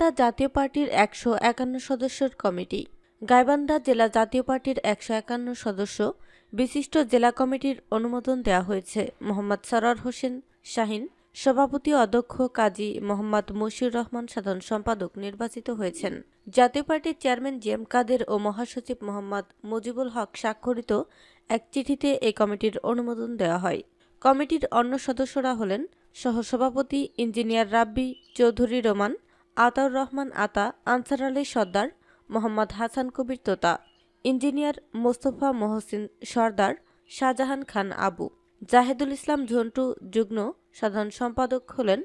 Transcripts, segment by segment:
গাইবান্ধা জাতীয় পার্টির একশো একান্ন সদস্যের কমিটি গাইবান্ধা জেলা জাতীয় পার্টির একশো একান্ন সদস্য বিশিষ্ট জেলা কমিটির অনুমোদন দেওয়া হয়েছে মোহাম্মদ সরার হোসেন শাহিন সভাপতি অধ্যক্ষ কাজী মোহাম্মদ মশিউর রহমান সাধারণ সম্পাদক নির্বাচিত হয়েছেন জাতীয় পার্টির চেয়ারম্যান জি এম কাদের ও মহাসচিব মোহাম্মদ মুজিবুল হক স্বাক্ষরিত এক চিঠিতে এই কমিটির অনুমোদন দেওয়া হয় কমিটির অন্য সদস্যরা হলেন সহসভাপতি ইঞ্জিনিয়ার রাব্বি চৌধুরী রোমান আতাউর রহমান আতা আনসার আলী সর্দার মোহাম্মদ হাসান কবির তোতা ইঞ্জিনিয়ার মোস্তফা মহসিন সর্দার শাহজাহান খান আবু জাহেদুল ইসলাম ঝন্টু যুগ্ম সাধারণ সম্পাদক হলেন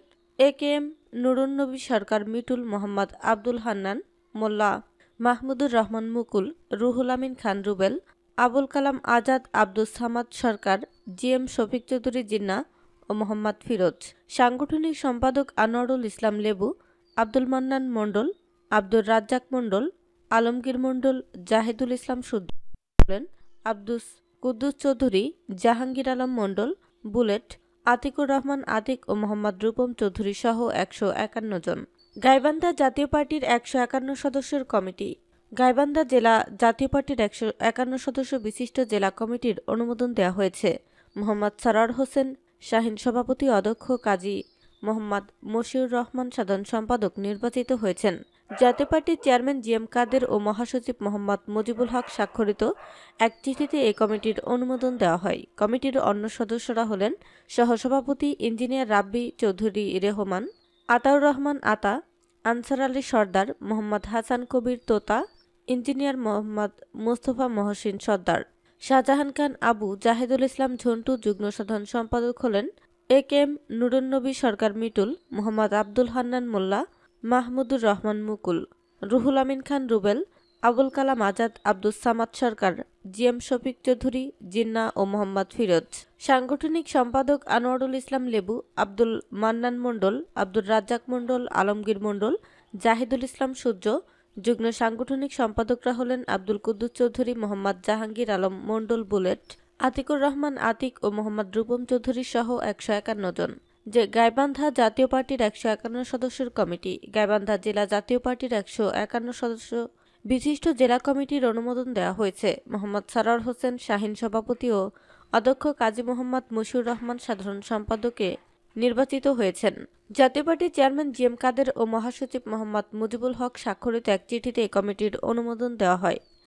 A K M Nurunnabi Sarkar Mitul Mohammad Abdul Hannan Molla Mahmudur Rahman Mukul Ruhul Amin Khan Rubel Abul Kalam Azad Abdul Samad Sarkar G M Shafiq Chowdhury Jinnah ও মোহাম্মদ ফিরোজ সাংগঠনিক সম্পাদক আনোয়ারুল ইসলাম লেবু আব্দুল মান্নান মণ্ডল আব্দুর রাজ্জাক মণ্ডল আলমগীর মণ্ডল জাহেদুল ইসলাম সুদ্দ বলেন আব্দুস কুদ্দুস চৌধুরী জাহাঙ্গীর আলম মণ্ডল বুলেট আতিকুর রহমান আতিক ও মোহাম্মদ রূপম চৌধুরী সহ একশো একান্ন জন গাইবান্ধা জাতীয় পার্টির একশো একান্ন সদস্যের কমিটি গাইবান্ধা জেলা জাতীয় পার্টির একশো একান্ন সদস্য বিশিষ্ট জেলা কমিটির অনুমোদন দেওয়া হয়েছে মোহাম্মদ সারার হোসেন শাহিন সভাপতি অধ্যক্ষ কাজী মোহাম্মদ মশিউর রহমান সাধারণ সম্পাদক নির্বাচিত হয়েছেন জাতীয় পার্টির চেয়ারম্যান জি এম কাদের ও মহাসচিব মোহাম্মদ মুজিবুল হক স্বাক্ষরিত এক চিঠিতে এই কমিটির অনুমোদন দেওয়া হয় কমিটির অন্য সদস্যরা হলেন সহসভাপতি ইঞ্জিনিয়ার রাব্বি চৌধুরী রেহমান আতাউর রহমান আতা আনসার আলী সর্দার মোহাম্মদ হাসান কবির তোতা ইঞ্জিনিয়ার মোহাম্মদ মোস্তফা মহসিন সর্দার শাহজাহান খান আবু জাহেদুল ইসলাম ঝন্টু যুগ্ম সাধারণ সম্পাদক হলেন A M Nurunnabi Sarkar Mitul Mohammad Abdul Hannan Molla Mahmudur Rahman Mukul Ruhul Amin Khan Rubel Abul Kalam Azad Abdul Samad Sarkar G M Shafiq Chowdhury Jinnah ও মোহাম্মদ ফিরোজ সাংগঠনিক সম্পাদক আনোয়ারুল ইসলাম লেবু আব্দুল মান্নান মণ্ডল আব্দুল রাজ্জাক মণ্ডল আলমগীর মণ্ডল জাহিদুল ইসলাম সূর্য যুগ্ম সাংগঠনিক সম্পাদকরা হলেন আব্দুল কুদ্দুস চৌধুরী মোহাম্মদ জাহাঙ্গীর আলম মণ্ডল বুলেট আতিকুর রহমান আতিক ও মোহাম্মদ রূপম চৌধুরী সহ একশো একান্ন জন যে গাইবান্ধা জাতীয় পার্টির একশো একান্ন সদস্যের কমিটি গাইবান্ধা জেলা জাতীয় পার্টির একশো একান্ন সদস্য বিশিষ্ট জেলা কমিটির অনুমোদন দেওয়া হয়েছে মোহাম্মদ সারার হোসেন শাহিন সভাপতি ও অধ্যক্ষ কাজী মোহাম্মদ মুশিউর রহমান সাধারণ সম্পাদকে নির্বাচিত হয়েছেন জাতীয় পার্টির চেয়ারম্যান জি এম কাদের ও মহাসচিব মোহাম্মদ মুজিবুল হক স্বাক্ষরিত এক চিঠিতে কমিটির অনুমোদন দেওয়া হয়